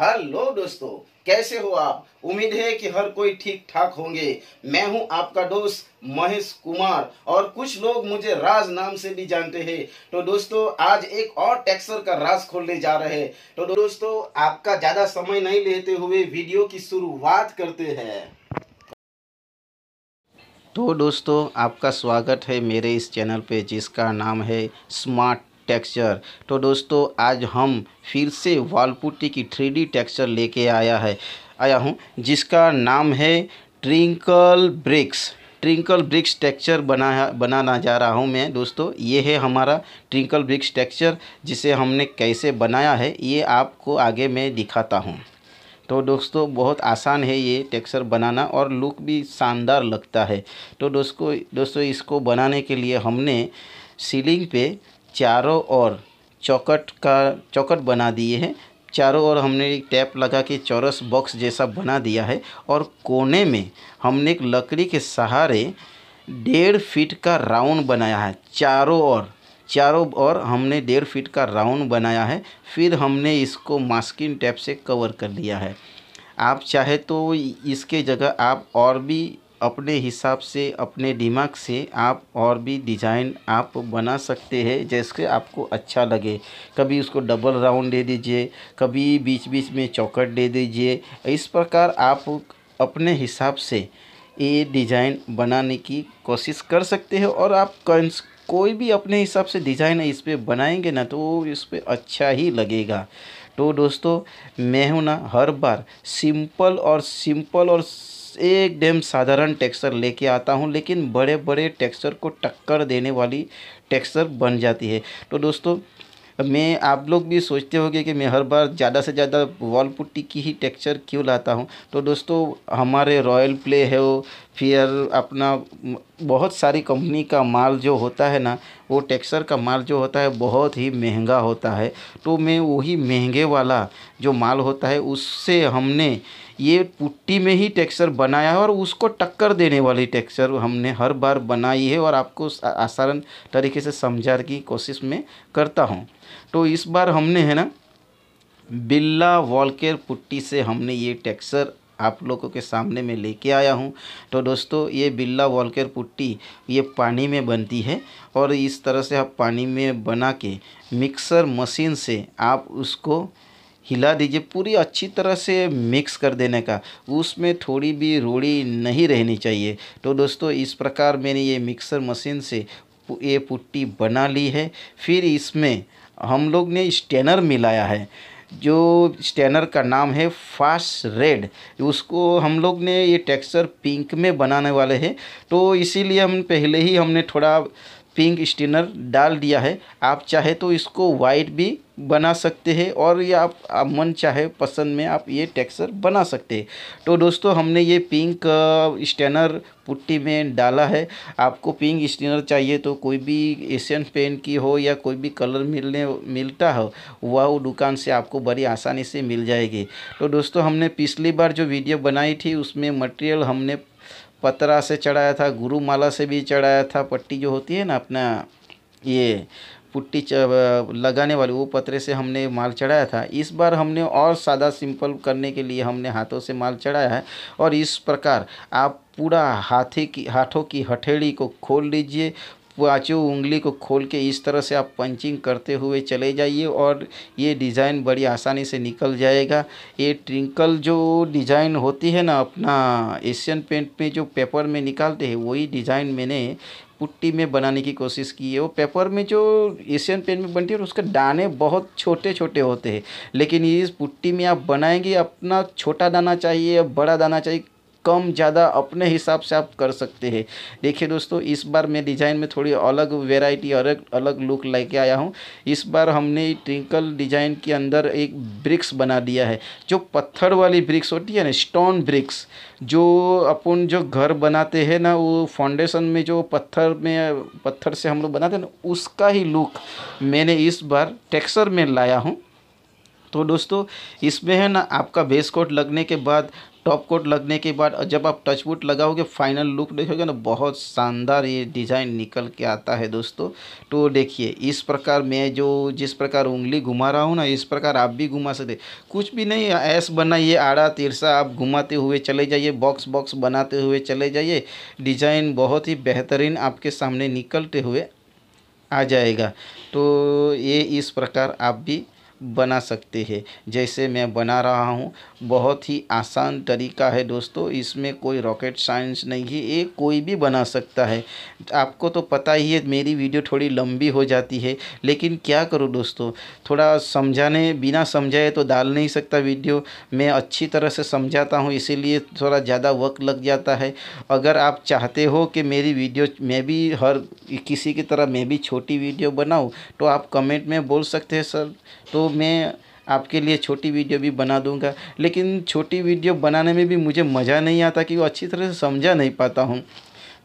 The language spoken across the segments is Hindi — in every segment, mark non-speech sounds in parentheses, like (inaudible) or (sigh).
हेलो दोस्तों कैसे हो आप उम्मीद है कि हर कोई ठीक ठाक होंगे मैं हूं आपका दोस्त महेश कुमार और कुछ लोग मुझे राज नाम से भी जानते हैं तो दोस्तों आज एक और टैक्सर का राज खोलने जा रहे हैं तो दोस्तों आपका ज्यादा समय नहीं लेते हुए वीडियो की शुरुआत करते हैं तो दोस्तों आपका स्वागत है मेरे इस चैनल पे जिसका नाम है स्मार्ट टेक्सचर तो दोस्तों आज हम फिर से वालपुट्टी की थ्री डी टेक्स्चर लेके आया है आया हूँ जिसका नाम है ट्रिंकल ब्रिक्स ट्रिंकल ब्रिक्स टेक्सचर बना बनाना जा रहा हूँ मैं दोस्तों ये है हमारा ट्रिंकल ब्रिक्स टेक्सचर जिसे हमने कैसे बनाया है ये आपको आगे मैं दिखाता हूँ तो दोस्तों बहुत आसान है ये टेक्सचर बनाना और लुक भी शानदार लगता है तो दोस्तों दोस्तों इसको बनाने के लिए हमने सीलिंग पे चारों ओर चौकट का चौकट बना दिए हैं चारों ओर हमने एक टैप लगा के चौरस बॉक्स जैसा बना दिया है और कोने में हमने एक लकड़ी के सहारे डेढ़ फीट का राउंड बनाया है चारों ओर चारों ओर हमने डेढ़ फीट का राउंड बनाया है फिर हमने इसको मास्किन टैप से कवर कर लिया है आप चाहे तो इसके जगह आप और भी अपने हिसाब से अपने दिमाग से आप और भी डिज़ाइन आप बना सकते हैं जैसे आपको अच्छा लगे कभी उसको डबल राउंड दे दीजिए कभी बीच बीच में चौकट दे दीजिए इस प्रकार आप अपने हिसाब से ये डिज़ाइन बनाने की कोशिश कर सकते हैं और आप कंस कोई भी अपने हिसाब से डिज़ाइन इस पर बनाएंगे ना तो इस पर अच्छा ही लगेगा तो दोस्तों मैं हूँ ना हर बार सिंपल और सिंपल और एकदम साधारण टेक्सचर लेके आता हूँ लेकिन बड़े बड़े टेक्सचर को टक्कर देने वाली टेक्सचर बन जाती है तो दोस्तों मैं आप लोग भी सोचते होंगे कि मैं हर बार ज़्यादा से ज़्यादा वॉल पुट्टी की ही टेक्सचर क्यों लाता हूँ तो दोस्तों हमारे रॉयल प्ले है वो फिर अपना बहुत सारी कंपनी का माल जो होता है ना वो टेक्सर का माल जो होता है बहुत ही महंगा होता है तो मैं वही महंगे वाला जो माल होता है उससे हमने ये पुट्टी में ही टेक्सचर बनाया है और उसको टक्कर देने वाली टेक्सचर हमने हर बार बनाई है और आपको आसान तरीके से समझा की कोशिश में करता हूँ तो इस बार हमने है ना बिल्ला वॉलकेर पुट्टी से हमने ये टेक्सचर आप लोगों के सामने में लेके आया हूँ तो दोस्तों ये बिल्ला वॉलकर पुट्टी ये पानी में बनती है और इस तरह से आप पानी में बना के मिक्सर मशीन से आप उसको हिला दीजिए पूरी अच्छी तरह से मिक्स कर देने का उसमें थोड़ी भी रोड़ी नहीं रहनी चाहिए तो दोस्तों इस प्रकार मैंने ये मिक्सर मशीन से ये पुट्टी बना ली है फिर इसमें हम लोग ने स्टेनर मिलाया है जो स्टैनर का नाम है फास्ट रेड उसको हम लोग ने ये टेक्सचर पिंक में बनाने वाले हैं तो इसीलिए हम पहले ही हमने थोड़ा पिंक स्टेनर डाल दिया है आप चाहे तो इसको वाइट भी बना सकते हैं और ये आप, आप मन चाहे पसंद में आप ये टेक्सचर बना सकते हैं तो दोस्तों हमने ये पिंक स्टेनर uh, पुट्टी में डाला है आपको पिंक स्टेनर चाहिए तो कोई भी एशियन पेंट की हो या कोई भी कलर मिलने मिलता हो वह वो दुकान से आपको बड़ी आसानी से मिल जाएगी तो दोस्तों हमने पिछली बार जो वीडियो बनाई थी उसमें मटेरियल हमने पतरा से चढ़ाया था गुरु माला से भी चढ़ाया था पट्टी जो होती है ना अपना ये पुट्टी लगाने वाली वो पतरे से हमने माल चढ़ाया था इस बार हमने और सादा सिंपल करने के लिए हमने हाथों से माल चढ़ाया है और इस प्रकार आप पूरा हाथी की हाथों की हथेली को खोल लीजिए पाँचों उंगली को खोल के इस तरह से आप पंचिंग करते हुए चले जाइए और ये डिज़ाइन बड़ी आसानी से निकल जाएगा ये ट्रिंकल जो डिज़ाइन होती है ना अपना एशियन पेंट में जो पेपर में निकालते हैं वही डिज़ाइन मैंने पुट्टी में बनाने की कोशिश की है वो पेपर में जो एशियन पेन में बनती है उसके दाने बहुत छोटे छोटे होते हैं लेकिन इस पुट्टी में आप बनाएंगे अपना छोटा दाना चाहिए या बड़ा दाना चाहिए कम ज़्यादा अपने हिसाब से आप कर सकते हैं देखिए दोस्तों इस बार मैं डिज़ाइन में थोड़ी अलग वेराइटी अलग अलग लुक लेके आया हूँ इस बार हमने ट्रिंकल डिज़ाइन के अंदर एक ब्रिक्स बना दिया है जो पत्थर वाली ब्रिक्स होती है ना स्टोन ब्रिक्स जो अपन जो घर बनाते हैं ना वो फाउंडेशन में जो पत्थर में पत्थर से हम लोग बनाते हैं ना उसका ही लुक मैंने इस बार टेक्सर में लाया हूँ तो दोस्तों इसमें है ना आपका बेस कोट लगने के बाद टॉप कोट लगने के बाद जब आप टच वुड लगाओगे फाइनल लुक देखोगे ना बहुत शानदार ये डिज़ाइन निकल के आता है दोस्तों तो देखिए इस प्रकार मैं जो जिस प्रकार उंगली घुमा रहा हूँ ना इस प्रकार आप भी घुमा सकते कुछ भी नहीं ऐस बनाइए आड़ा तिरसा आप घुमाते हुए चले जाइए बॉक्स बॉक्स बनाते हुए चले जाइए डिज़ाइन बहुत ही बेहतरीन आपके सामने निकलते हुए आ जाएगा तो ये इस प्रकार आप भी बना सकते हैं जैसे मैं बना रहा हूँ बहुत ही आसान तरीका है दोस्तों इसमें कोई रॉकेट साइंस नहीं है ये कोई भी बना सकता है आपको तो पता ही है मेरी वीडियो थोड़ी लंबी हो जाती है लेकिन क्या करूँ दोस्तों थोड़ा समझाने बिना समझाए तो डाल नहीं सकता वीडियो मैं अच्छी तरह से समझाता हूँ इसीलिए थोड़ा ज़्यादा वक्त लग जाता है अगर आप चाहते हो कि मेरी वीडियो मैं भी हर किसी की तरह मैं भी छोटी वीडियो बनाऊँ तो आप कमेंट में बोल सकते हैं सर तो मैं आपके लिए छोटी वीडियो भी बना दूंगा लेकिन छोटी वीडियो बनाने में भी मुझे मज़ा नहीं आता कि वो अच्छी तरह से समझा नहीं पाता हूँ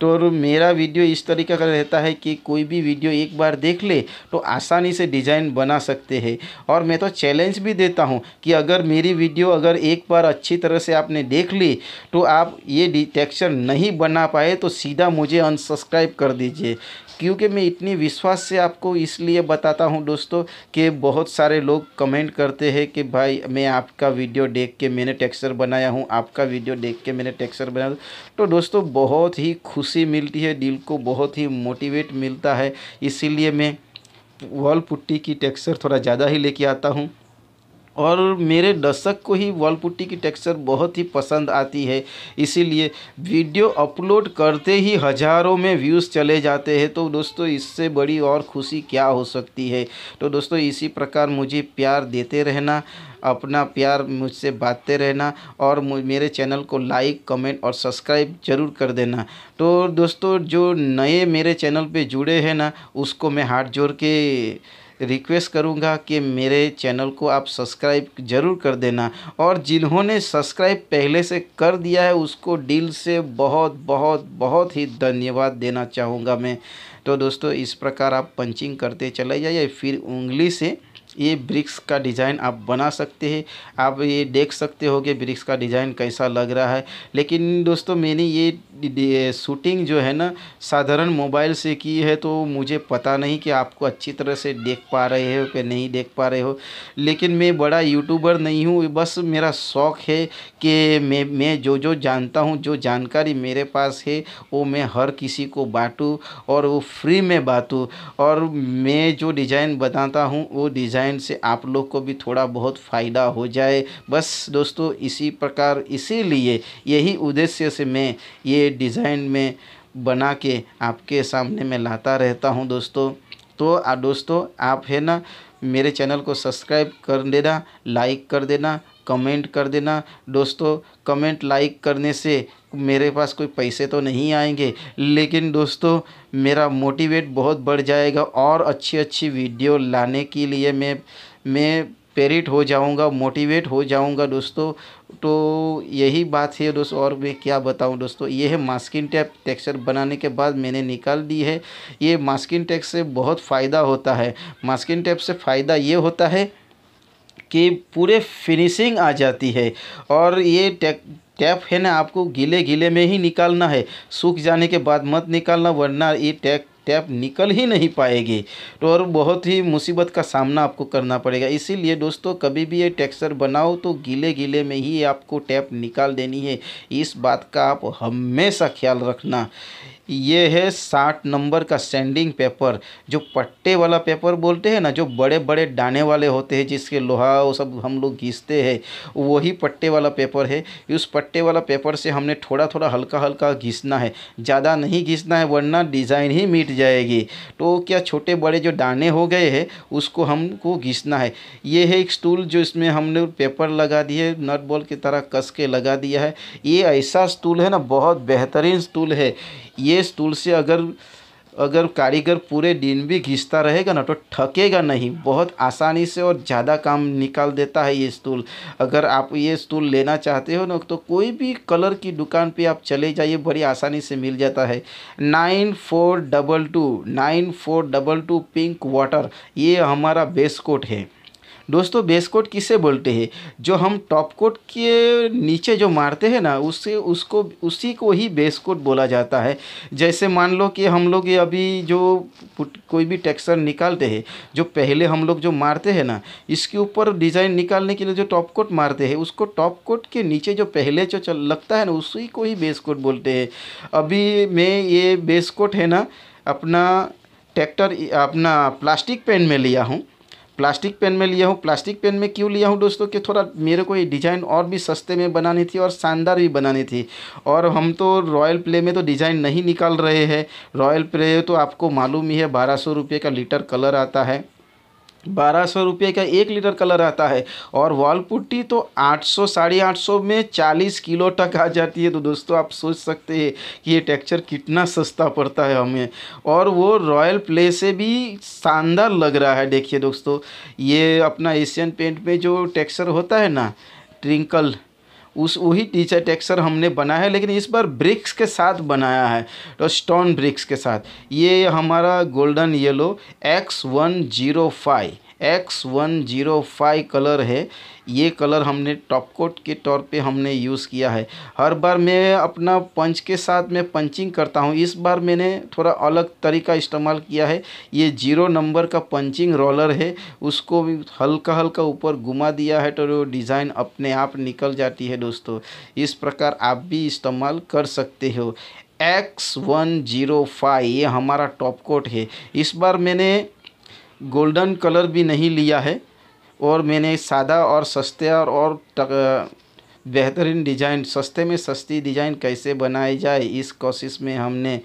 तो और मेरा वीडियो इस तरीके का रहता है कि कोई भी वीडियो एक बार देख ले तो आसानी से डिज़ाइन बना सकते हैं और मैं तो चैलेंज भी देता हूँ कि अगर मेरी वीडियो अगर एक बार अच्छी तरह से आपने देख ली तो आप ये डिटेक्शन नहीं बना पाए तो सीधा मुझे अनसब्सक्राइब कर दीजिए क्योंकि मैं इतनी विश्वास से आपको इसलिए बताता हूँ दोस्तों कि बहुत सारे लोग कमेंट करते हैं कि भाई मैं आपका वीडियो देख के मैंने टेक्सचर बनाया हूँ आपका वीडियो देख के मैंने टेक्सचर बनाया तो दोस्तों बहुत ही खुशी मिलती है दिल को बहुत ही मोटिवेट मिलता है इसीलिए मैं वॉल पुट्टी की टेक्सचर थोड़ा ज़्यादा ही लेके आता हूँ और मेरे दर्शक को ही वॉल पुट्टी की टेक्सचर बहुत ही पसंद आती है इसीलिए वीडियो अपलोड करते ही हज़ारों में व्यूज़ चले जाते हैं तो दोस्तों इससे बड़ी और खुशी क्या हो सकती है तो दोस्तों इसी प्रकार मुझे प्यार देते रहना अपना प्यार मुझसे बांटते रहना और मेरे चैनल को लाइक कमेंट और सब्सक्राइब जरूर कर देना तो दोस्तों जो नए मेरे चैनल पे जुड़े हैं ना उसको मैं हाथ जोड़ के रिक्वेस्ट करूँगा कि मेरे चैनल को आप सब्सक्राइब ज़रूर कर देना और जिन्होंने सब्सक्राइब पहले से कर दिया है उसको दिल से बहुत बहुत बहुत ही धन्यवाद देना चाहूँगा मैं तो दोस्तों इस प्रकार आप पंचिंग करते चले जाइए फिर उंगली से ये ब्रिक्स का डिज़ाइन आप बना सकते हैं आप ये देख सकते हो कि ब्रिक्स का डिज़ाइन कैसा लग रहा है लेकिन दोस्तों मैंने ये शूटिंग जो है ना साधारण मोबाइल से की है तो मुझे पता नहीं कि आपको अच्छी तरह से देख पा रहे हो कि नहीं देख पा रहे हो लेकिन मैं बड़ा यूट्यूबर नहीं हूँ बस मेरा शौक़ है कि मैं मैं जो जो जानता हूँ जो जानकारी मेरे पास है वो मैं हर किसी को बाँटूँ और वो फ्री में बाँटूँ और मैं जो डिज़ाइन बताता हूँ वो डिज़ाइन रामायण से आप लोग को भी थोड़ा बहुत फ़ायदा हो जाए बस दोस्तों इसी प्रकार इसीलिए यही उद्देश्य से मैं ये डिज़ाइन में बना के आपके सामने में लाता रहता हूँ दोस्तों तो दोस्तों आप है ना मेरे चैनल को सब्सक्राइब कर देना लाइक कर देना कमेंट कर देना दोस्तों कमेंट लाइक करने से मेरे पास कोई पैसे तो नहीं आएंगे लेकिन दोस्तों मेरा मोटिवेट बहुत बढ़ जाएगा और अच्छी अच्छी वीडियो लाने के लिए मैं मैं प्रेरित हो जाऊंगा मोटिवेट हो जाऊंगा दोस्तों तो यही बात है दोस्तों और मैं क्या बताऊं दोस्तों ये है मास्किन टैप टेक्सचर बनाने के बाद मैंने निकाल दी है ये मास्किन टैप से बहुत फ़ायदा होता है मास्किन टैप से फ़ायदा ये होता है कि पूरे फिनिशिंग आ जाती है और ये टेक टैप है ना आपको गीले गीले में ही निकालना है सूख जाने के बाद मत निकालना वरना ये टैप टैप निकल ही नहीं पाएगी तो और बहुत ही मुसीबत का सामना आपको करना पड़ेगा इसीलिए दोस्तों कभी भी ये टेक्सचर बनाओ तो गीले गीले में ही आपको टैप निकाल देनी है इस बात का आप हमेशा ख्याल रखना ये है साठ नंबर का सेंडिंग पेपर जो पट्टे वाला पेपर बोलते हैं ना जो बड़े बड़े डाने वाले होते हैं जिसके लोहा वो सब हम लोग घिसते हैं वही पट्टे वाला पेपर है उस पट्टे वाला पेपर से हमने थोड़ा थोड़ा हल्का हल्का घिसना है ज़्यादा नहीं घिसना है वरना डिज़ाइन ही मिट जाएगी तो क्या छोटे बड़े जो डाने हो गए हैं उसको हमको घिसना है ये है एक स्टूल जो इसमें हमने पेपर लगा दिए नट बॉल की तरह कस के लगा दिया है ये ऐसा स्टूल है ना बहुत बेहतरीन स्टूल है ये स्टूल से अगर अगर कारीगर पूरे दिन भी घिसता रहेगा ना तो ठकेगा नहीं बहुत आसानी से और ज़्यादा काम निकाल देता है ये स्टूल अगर आप ये स्टूल लेना चाहते हो ना तो कोई भी कलर की दुकान पे आप चले जाइए बड़ी आसानी से मिल जाता है nine four double two nine four double two pink water ये हमारा बेस्ट कोट है दोस्तों बेस कोट किसे बोलते हैं जो हम टॉप कोट के नीचे जो मारते हैं ना उससे उसको उसी को ही बेस कोट बोला जाता है जैसे मान लो कि हम लोग अभी जो कोई भी टेक्सचर निकालते हैं जो पहले हम लोग जो मारते हैं ना इसके ऊपर डिज़ाइन निकालने के लिए जो टॉप कोट मारते हैं उसको टॉप कोट के नीचे जो पहले जो चल लगता है ना उसी को ही बेस कोट बोलते हैं अभी मैं ये बेस कोट है ना अपना ट्रैक्टर अपना प्लास्टिक पेन में लिया हूँ प्लास्टिक पेन में लिया हूँ प्लास्टिक पेन में क्यों लिया हूँ दोस्तों कि थोड़ा मेरे को ये डिज़ाइन और भी सस्ते में बनानी थी और शानदार भी बनानी थी और हम तो रॉयल प्ले में तो डिज़ाइन नहीं निकाल रहे हैं रॉयल प्ले तो आपको मालूम ही है बारह सौ रुपये का लीटर कलर आता है बारह सौ रुपये का एक लीटर कलर आता है और वॉल पुट्टी तो आठ सौ साढ़े आठ सौ में चालीस किलो तक आ जाती है तो दोस्तों आप सोच सकते हैं कि ये टेक्चर कितना सस्ता पड़ता है हमें और वो रॉयल प्ले से भी शानदार लग रहा है देखिए दोस्तों ये अपना एशियन पेंट में जो टेक्स्चर होता है ना ट्रिंकल उस वही टीचर टेक्सचर हमने बनाया है लेकिन इस बार ब्रिक्स के साथ बनाया है तो स्टोन ब्रिक्स के साथ ये हमारा golden yellow X one zero five X one zero five colour है ये कलर हमने टॉप कोट के तौर पे हमने यूज़ किया है हर बार मैं अपना पंच के साथ मैं पंचिंग करता हूँ इस बार मैंने थोड़ा अलग तरीका इस्तेमाल किया है ये जीरो नंबर का पंचिंग रोलर है उसको भी हल्का हल्का ऊपर घुमा दिया है तो डिज़ाइन अपने आप निकल जाती है दोस्तों इस प्रकार आप भी इस्तेमाल कर सकते हो एक्स वन जीरो फाइव ये हमारा टॉप कोट है इस बार मैंने गोल्डन कलर भी नहीं लिया है और मैंने सादा और सस्ते और और बेहतरीन डिजाइन सस्ते में सस्ती डिजाइन कैसे बनाई जाए इस कोशिश में हमने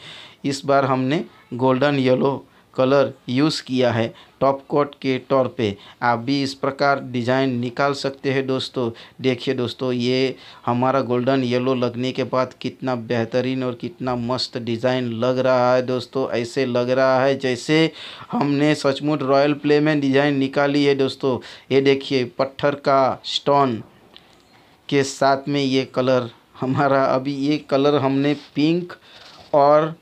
इस बार हमने गोल्डन येलो कलर यूज़ किया है टॉप कोट के तौर पे आप भी इस प्रकार डिज़ाइन निकाल सकते हैं दोस्तों देखिए दोस्तों ये हमारा गोल्डन येलो लगने के बाद कितना बेहतरीन और कितना मस्त डिज़ाइन लग रहा है दोस्तों ऐसे लग रहा है जैसे हमने सचमुच रॉयल प्ले में डिज़ाइन निकाली है दोस्तों ये देखिए पत्थर का स्टोन के साथ में ये कलर हमारा अभी ये कलर हमने पिंक और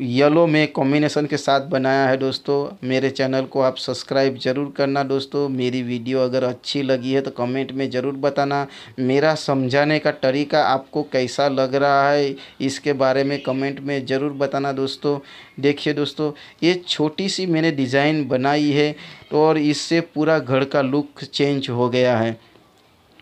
येलो में कॉम्बिनेशन के साथ बनाया है दोस्तों मेरे चैनल को आप सब्सक्राइब ज़रूर करना दोस्तों मेरी वीडियो अगर अच्छी लगी है तो कमेंट में ज़रूर बताना मेरा समझाने का तरीका आपको कैसा लग रहा है इसके बारे में कमेंट में ज़रूर बताना दोस्तों देखिए दोस्तों ये छोटी सी मैंने डिज़ाइन बनाई है तो और इससे पूरा घर का लुक चेंज हो गया है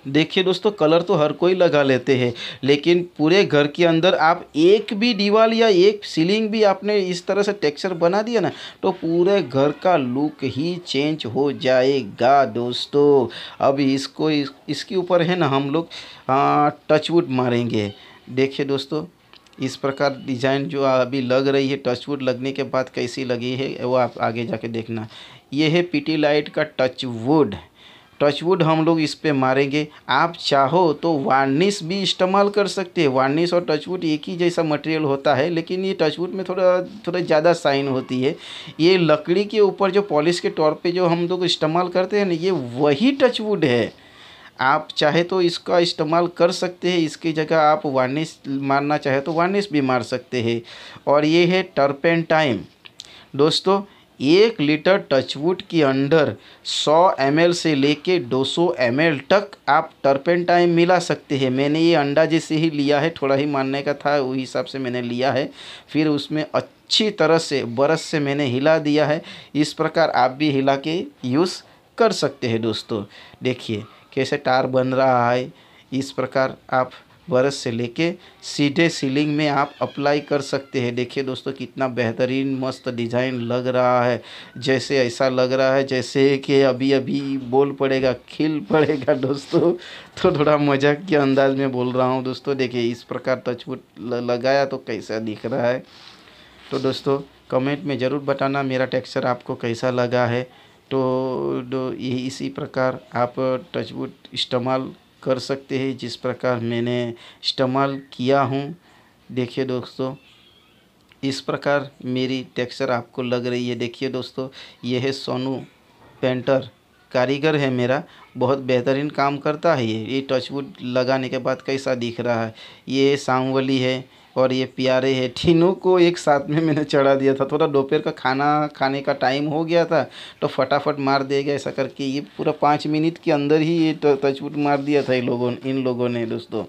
देखिए दोस्तों कलर तो हर कोई लगा लेते हैं लेकिन पूरे घर के अंदर आप एक भी दीवार या एक सीलिंग भी आपने इस तरह से टेक्सचर बना दिया ना तो पूरे घर का लुक ही चेंज हो जाएगा दोस्तों अब इसको इस, इसके ऊपर है ना हम लोग टचवुड हाँ, मारेंगे देखिए दोस्तों इस प्रकार डिज़ाइन जो अभी लग रही है टचवुड लगने के बाद कैसी लगी है वो आप आगे जाके देखना ये है पीटी लाइट का टचवुड टचवुड हम लोग इस पर मारेंगे आप चाहो तो वार्निश भी इस्तेमाल कर सकते हैं वार्निश और टचवुड एक ही जैसा मटेरियल होता है लेकिन ये टचवुड में थोड़ा थोड़ा ज़्यादा साइन होती है ये लकड़ी के ऊपर जो पॉलिश के तौर पे जो हम लोग इस्तेमाल करते हैं ना ये वही टचवुड है आप चाहे तो इसका इस्तेमाल कर सकते हैं इसकी जगह आप वार्निश मारना चाहे तो वार्निश भी मार सकते हैं और ये है टर्पेन टाइम दोस्तों एक लीटर टचवुड के अंडर सौ एम से लेके दो सौ एम तक आप टर्पेनटाइन मिला सकते हैं मैंने ये अंडा जैसे ही लिया है थोड़ा ही मानने का था उस हिसाब से मैंने लिया है फिर उसमें अच्छी तरह से बरस से मैंने हिला दिया है इस प्रकार आप भी हिला के यूज़ कर सकते हैं दोस्तों देखिए कैसे टार बन रहा है इस प्रकार आप बरस से लेके सीधे सीलिंग में आप अप्लाई कर सकते हैं देखिए दोस्तों कितना बेहतरीन मस्त डिज़ाइन लग रहा है जैसे ऐसा लग रहा है जैसे कि अभी अभी बोल पड़ेगा खिल पड़ेगा दोस्तों तो थोड़ा मजाक के अंदाज में बोल रहा हूँ दोस्तों देखिए इस प्रकार टचवुट लगाया तो कैसा दिख रहा है तो दोस्तों कमेंट में ज़रूर बताना मेरा टेक्स्चर आपको कैसा लगा है तो, इसी प्रकार आप टचवुड इस्तेमाल कर सकते हैं जिस प्रकार मैंने इस्तेमाल किया हूँ देखिए दोस्तों इस प्रकार मेरी टेक्सचर आपको लग रही है देखिए दोस्तों यह है सोनू पेंटर कारीगर है मेरा बहुत बेहतरीन काम करता है ये ये टचवुड लगाने के बाद कैसा दिख रहा है ये सांवली है और ये प्यारे है तीनों को एक साथ में मैंने चढ़ा दिया था थोड़ा दोपहर का खाना खाने का टाइम हो गया था तो फटाफट मार दिया गया ऐसा करके ये पूरा पाँच मिनट के अंदर ही ये तो टचपुट मार दिया था इन लोगों इन लोगों ने दोस्तों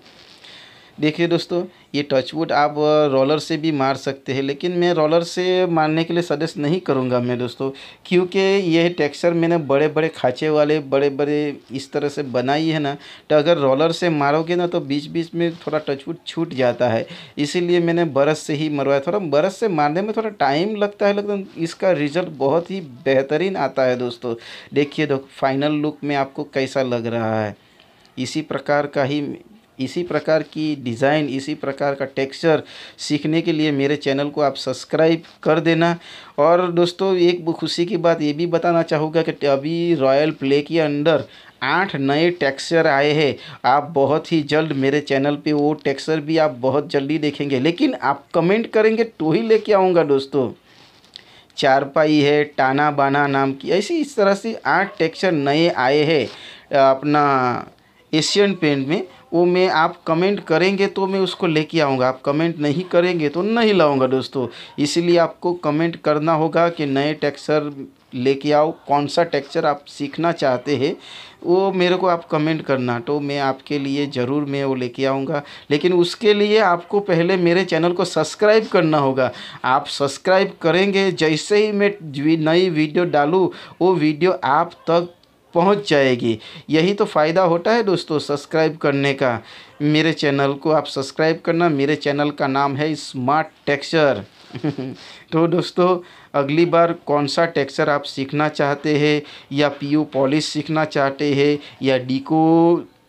देखिए दोस्तों ये टचवुड आप रोलर से भी मार सकते हैं लेकिन मैं रोलर से मारने के लिए सजेस्ट नहीं करूँगा मैं दोस्तों क्योंकि यह टेक्सचर मैंने बड़े बड़े खाँचे वाले बड़े बड़े इस तरह से बनाई है ना तो अगर रोलर से मारोगे ना तो बीच बीच में थोड़ा टचवुड छूट जाता है इसीलिए मैंने बरस से ही मरवाया थोड़ा बरस से मारने में थोड़ा टाइम लगता है लेकिन इसका रिज़ल्ट बहुत ही बेहतरीन आता है दोस्तों देखिए दो फाइनल लुक में आपको कैसा लग रहा है इसी प्रकार का ही इसी प्रकार की डिज़ाइन इसी प्रकार का टेक्सचर सीखने के लिए मेरे चैनल को आप सब्सक्राइब कर देना और दोस्तों एक खुशी की बात ये भी बताना चाहूँगा कि अभी रॉयल प्ले के अंडर आठ नए टेक्सचर आए हैं आप बहुत ही जल्द मेरे चैनल पे वो टेक्सचर भी आप बहुत जल्दी देखेंगे लेकिन आप कमेंट करेंगे तो ही लेके आऊँगा दोस्तों चारपाई है टाना बाना नाम की ऐसी इस तरह से आठ टेक्सचर नए आए हैं अपना एशियन पेंट में वो मैं आप कमेंट करेंगे तो मैं उसको लेके आऊँगा आप कमेंट नहीं करेंगे तो नहीं लाऊँगा दोस्तों इसीलिए आपको कमेंट करना होगा कि नए टेक्सचर लेके आओ कौन सा टेक्सचर आप सीखना चाहते हैं वो मेरे को आप कमेंट करना तो मैं आपके लिए ज़रूर मैं वो लेके आऊँगा लेकिन उसके लिए आपको पहले मेरे चैनल को सब्सक्राइब करना होगा आप सब्सक्राइब करेंगे जैसे ही मैं नई वीडियो डालूँ वो वीडियो आप तक पहुंच जाएगी यही तो फ़ायदा होता है दोस्तों सब्सक्राइब करने का मेरे चैनल को आप सब्सक्राइब करना मेरे चैनल का नाम है स्मार्ट टेक्सचर (laughs) तो दोस्तों अगली बार कौन सा टेक्सचर आप सीखना चाहते हैं या पीओ पॉलिश सीखना चाहते हैं या डीको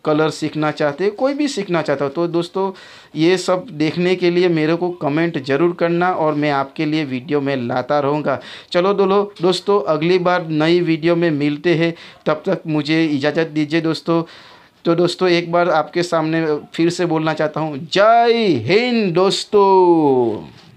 कलर सीखना चाहते हो कोई भी सीखना चाहता हो तो दोस्तों ये सब देखने के लिए मेरे को कमेंट ज़रूर करना और मैं आपके लिए वीडियो में लाता रहूँगा चलो दोलो दोस्तों अगली बार नई वीडियो में मिलते हैं तब तक मुझे इजाज़त दीजिए दोस्तों तो दोस्तों एक बार आपके सामने फिर से बोलना चाहता हूँ जय हिंद दोस्तों